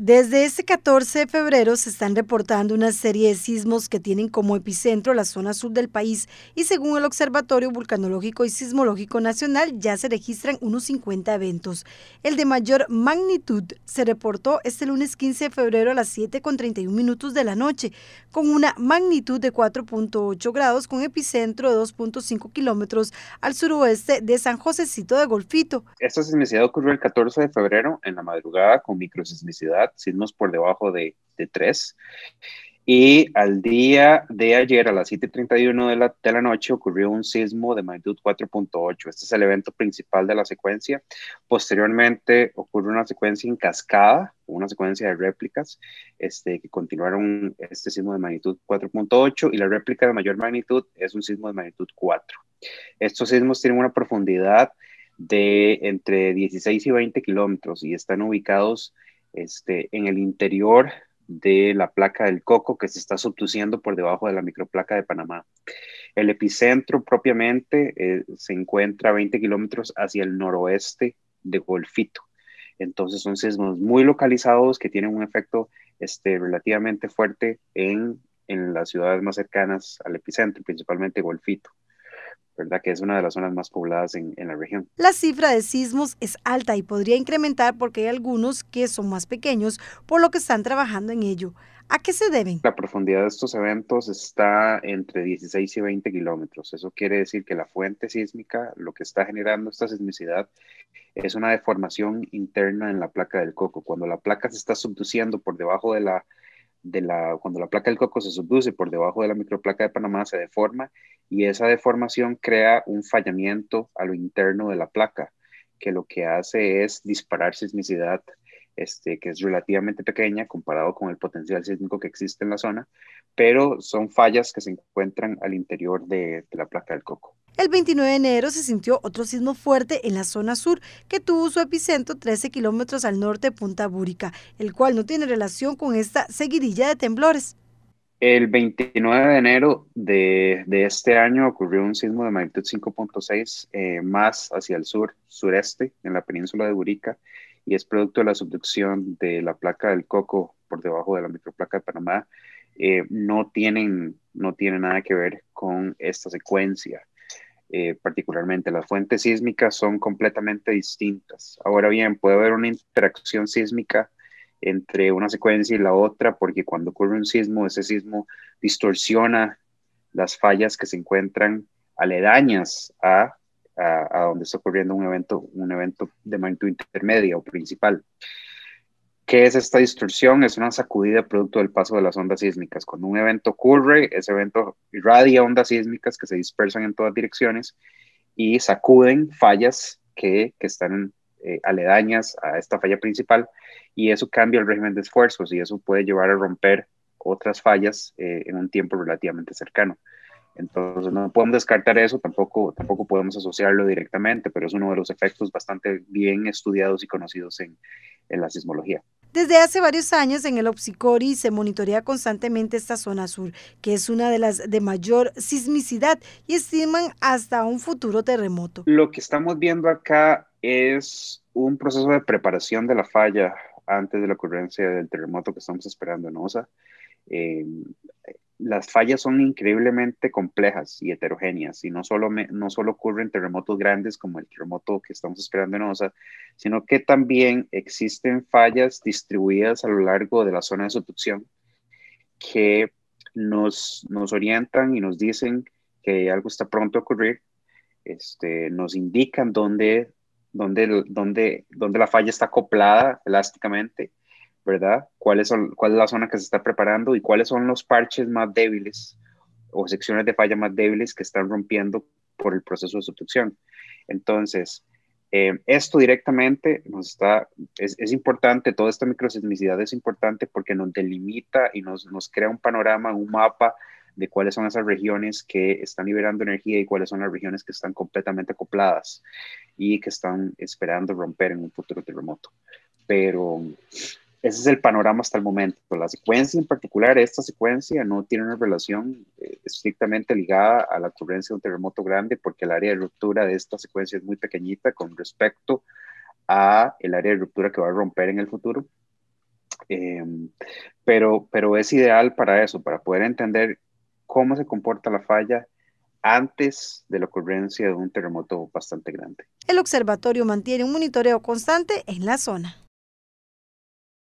Desde este 14 de febrero se están reportando una serie de sismos que tienen como epicentro la zona sur del país y según el Observatorio Vulcanológico y Sismológico Nacional ya se registran unos 50 eventos. El de mayor magnitud se reportó este lunes 15 de febrero a las 7.31 minutos de la noche con una magnitud de 4.8 grados con epicentro de 2.5 kilómetros al suroeste de San Josecito de Golfito. Esta sismicidad ocurrió el 14 de febrero en la madrugada con microsismicidad sismos por debajo de, de 3. Y al día de ayer, a las 7.31 de la, de la noche, ocurrió un sismo de magnitud 4.8. Este es el evento principal de la secuencia. Posteriormente ocurrió una secuencia en cascada, una secuencia de réplicas este, que continuaron este sismo de magnitud 4.8 y la réplica de mayor magnitud es un sismo de magnitud 4. Estos sismos tienen una profundidad de entre 16 y 20 kilómetros y están ubicados este, en el interior de la placa del coco que se está subduciendo por debajo de la microplaca de Panamá. El epicentro propiamente eh, se encuentra a 20 kilómetros hacia el noroeste de Golfito. Entonces son sismos muy localizados que tienen un efecto este, relativamente fuerte en las ciudades más cercanas al epicentro, principalmente Golfito. ¿verdad? Que es una de las zonas más pobladas en, en, la región. La cifra de sismos es alta y podría incrementar porque hay algunos que son más pequeños, por lo que están trabajando en ello. ¿A qué se deben? La profundidad de estos eventos está entre 16 y 20 kilómetros. Eso quiere decir que la fuente sísmica, lo que está generando esta sismicidad, es una deformación interna en la placa del coco. Cuando la placa se está subduciendo por debajo de la la, cuando la placa del coco se subduce por debajo de la microplaca de Panamá, se deforma y esa deformación crea un fallamiento a lo interno de la placa, que lo que hace es disparar sismicidad, este, que es relativamente pequeña comparado con el potencial sísmico que existe en la zona, pero son fallas que se encuentran al interior de la placa del coco. El 29 de enero se sintió otro sismo fuerte en la zona sur, que tuvo su epicentro 13 kilómetros al norte de Punta Búrica, el cual no tiene relación con esta seguidilla de temblores. El 29 de enero de, este año ocurrió un sismo de magnitud 5.6 eh, más hacia el sur, sureste, en la península de Burica, y es producto de la subducción de la placa del coco por debajo de la microplaca de Panamá. Eh, no, tienen, no tienen nada que ver con esta secuencia. Eh, particularmente las fuentes sísmicas son completamente distintas. Ahora bien, puede haber una interacción sísmica entre una secuencia y la otra, porque cuando ocurre un sismo, ese sismo distorsiona las fallas que se encuentran aledañas a, donde está ocurriendo un evento, un evento de magnitud intermedia o principal. ¿Qué es esta distorsión? Es una sacudida producto del paso de las ondas sísmicas. Cuando un evento ocurre, ese evento irradia ondas sísmicas que se dispersan en todas direcciones y sacuden fallas que, están eh, aledañas a esta falla principal y eso cambia el régimen de esfuerzos y eso puede llevar a romper otras fallas eh, en un tiempo relativamente cercano. Entonces no podemos descartar eso, tampoco, tampoco podemos asociarlo directamente, pero es uno de los efectos bastante bien estudiados y conocidos en la sismología. Desde hace varios años en el Opsicori se monitorea constantemente esta zona sur, que es una de las de mayor sismicidad y estiman hasta un futuro terremoto. Lo que estamos viendo acá es un proceso de preparación de la falla antes de la ocurrencia del terremoto que estamos esperando en OSA. Eh, las fallas son increíblemente complejas y heterogéneas y no solo, no solo ocurren terremotos grandes como el terremoto que estamos esperando en OSA, sino que también existen fallas distribuidas a lo largo de la zona de subducción que nos, orientan y nos dicen que algo está pronto a ocurrir, este, nos indican dónde, dónde, dónde, dónde la falla está acoplada elásticamente ¿verdad? ¿Cuál es, cuál es la zona que se está preparando y cuáles son los parches más débiles o secciones de falla más débiles que están rompiendo por el proceso de sustitución? Entonces, eh, esto directamente nos está, es, importante, toda esta microsismicidad es importante porque nos delimita y nos, nos crea un panorama, un mapa de cuáles son esas regiones que están liberando energía y cuáles son las regiones que están completamente acopladas y que están esperando romper en un futuro terremoto. Pero ese es el panorama hasta el momento. Pues, la secuencia en particular, esta secuencia, no tiene una relación eh, estrictamente ligada a la ocurrencia de un terremoto grande, porque el área de ruptura de esta secuencia es muy pequeñita con respecto a el área de ruptura que va a romper en el futuro. Em, pero, pero es ideal para eso, para poder entender cómo se comporta la falla antes de la ocurrencia de un terremoto bastante grande. El observatorio mantiene un monitoreo constante en la zona.